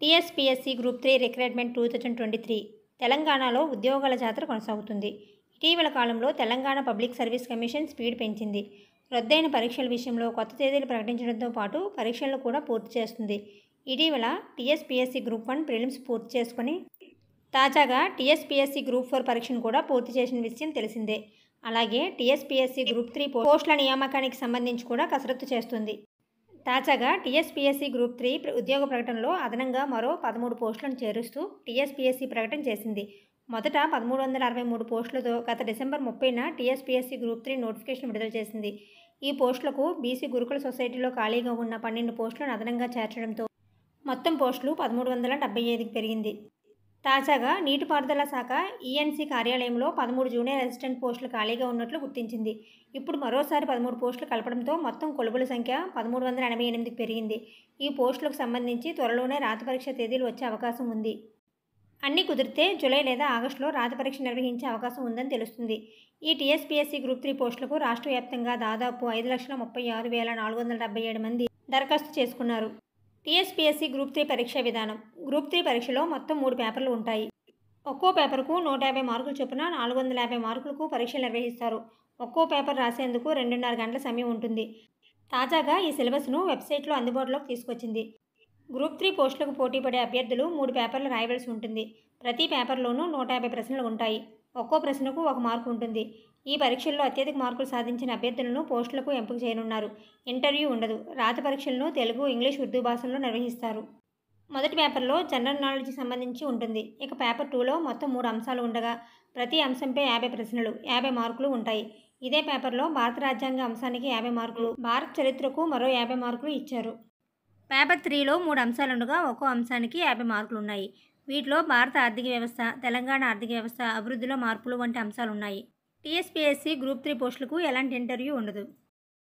TSPSC group three recruitment two thousand twenty three తెలంగాణలో ఉద్యోగాల జాతర కొనసాగుతుంది ఇటీవల కాలంలో Telangana Public Service Commission speed పెంచింది రద్దయిన పరీక్షల విషయంలో కొత్త తేదీలు ప్రకటించడంతో పాటు పరీక్షలను కూడా పూర్తి చేస్తుంది ఇటీవల టీఎస్పీఎస్సీ గ్రూప్ వన్ ప్రిలిమ్స్ పూర్తి చేసుకుని తాజాగా టీఎస్పీఎస్సీ గ్రూప్ ఫోర్ పరీక్షను కూడా పూర్తి చేసిన విషయం తెలిసిందే అలాగే టీఎస్పీఎస్సీ గ్రూప్ త్రీ పోస్టుల నియామకానికి సంబంధించి కూడా కసరత్తు చేస్తుంది తాజాగా టీఎస్పీఎస్సీ గ్రూప్ త్రీ ఉద్యోగ ప్రకటనలో అదనంగా మరో పదమూడు పోస్టులను చేరుస్తూ టీఎస్పీఎస్సీ ప్రకటన చేసింది మొదట పదమూడు వందల అరవై మూడు పోస్టులతో గత డిసెంబర్ ముప్పైన టీఎస్పీఎస్సీ గ్రూప్ త్రీ నోటిఫికేషన్ విడుదల చేసింది ఈ పోస్టులకు బీసీ గురుకుల సొసైటీలో ఖాళీగా ఉన్న పన్నెండు పోస్టులను అదనంగా చేర్చడంతో మొత్తం పోస్టులు పదమూడు వందల డెబ్బై ఐదుకి పెరిగింది తాజాగా నీటిపారుదల శాఖ ఈఎన్సీ e కార్యాలయంలో పదమూడు జూనియర్ అసిస్టెంట్ పోస్టులు ఖాళీగా ఉన్నట్లు గుర్తించింది ఇప్పుడు మరోసారి పదమూడు పోస్టులు కలపడంతో మొత్తం కొలుబుల సంఖ్య పదమూడు వందల ఎనభై ఎనిమిదికి పెరిగింది ఈ పోస్టులకు సంబంధించి త్వరలోనే రాత పరీక్ష తేదీలు వచ్చే అవకాశం ఉంది అన్ని కుదిరితే జూలై లేదా ఆగస్టులో రాత పరీక్ష నిర్వహించే అవకాశం ఉందని తెలుస్తుంది ఈ టీఎస్పీఎస్సీ గ్రూప్ త్రీ పోస్టులకు రాష్ట్ర వ్యాప్తంగా దాదాపు ఐదు లక్షల ముప్పై ఆరు వేల నాలుగు వందల డెబ్బై ఏడు మంది దరఖాస్తు చేసుకున్నారు టీఎస్పీఎస్సీ గ్రూప్ త్రీ పరీక్ష విధానం గ్రూప్ త్రీ పరీక్షలో మొత్తం మూడు పేపర్లు ఉంటాయి ఒక్కో పేపర్కు నూట యాభై మార్కులు చొప్పున నాలుగు వందల యాభై మార్కులకు పరీక్షలు నిర్వహిస్తారు ఒక్కో పేపర్ రాసేందుకు రెండున్నర గంటల సమయం ఉంటుంది తాజాగా ఈ సిలబస్ను వెబ్సైట్లో అందుబాటులోకి తీసుకొచ్చింది గ్రూప్ త్రీ పోస్టులకు పోటీపడే అభ్యర్థులు మూడు పేపర్లు రాయవలసి ఉంటుంది ప్రతి పేపర్లోనూ నూట యాభై ప్రశ్నలు ఉంటాయి ఒక్కో ప్రశ్నకు ఒక మార్కు ఉంటుంది ఈ పరీక్షల్లో అత్యధిక మార్కులు సాధించిన అభ్యర్థులను పోస్టులకు ఎంపిక చేయనున్నారు ఇంటర్వ్యూ ఉండదు రాత పరీక్షలను తెలుగు ఇంగ్లీష్ ఉర్దూ భాషల్లో నిర్వహిస్తారు మొదటి పేపర్లో జనరల్ నాలెడ్జ్కి సంబంధించి ఉంటుంది ఇక పేపర్ టూలో మొత్తం మూడు అంశాలు ఉండగా ప్రతి అంశంపై యాభై ప్రశ్నలు యాభై మార్కులు ఉంటాయి ఇదే పేపర్లో భారత రాజ్యాంగ అంశానికి యాభై మార్కులు భారత చరిత్రకు మరో యాభై మార్కులు ఇచ్చారు పేపర్ త్రీలో మూడు అంశాలుండగా ఒక్కో అంశానికి యాభై మార్కులు ఉన్నాయి వీటిలో భారత ఆర్థిక వ్యవస్థ తెలంగాణ ఆర్థిక వ్యవస్థ అభివృద్ధిలో మార్పులు వంటి అంశాలు ఉన్నాయి టీఎస్పీఎస్సీ గ్రూప్ త్రీ పోస్టులకు ఎలాంటి ఇంటర్వ్యూ ఉండదు